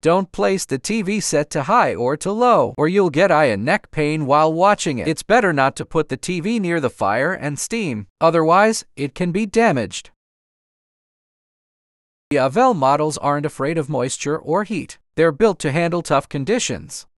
Don't place the TV set to high or to low, or you'll get eye and neck pain while watching it. It's better not to put the TV near the fire and steam, otherwise it can be damaged. The Avel models aren't afraid of moisture or heat. They're built to handle tough conditions.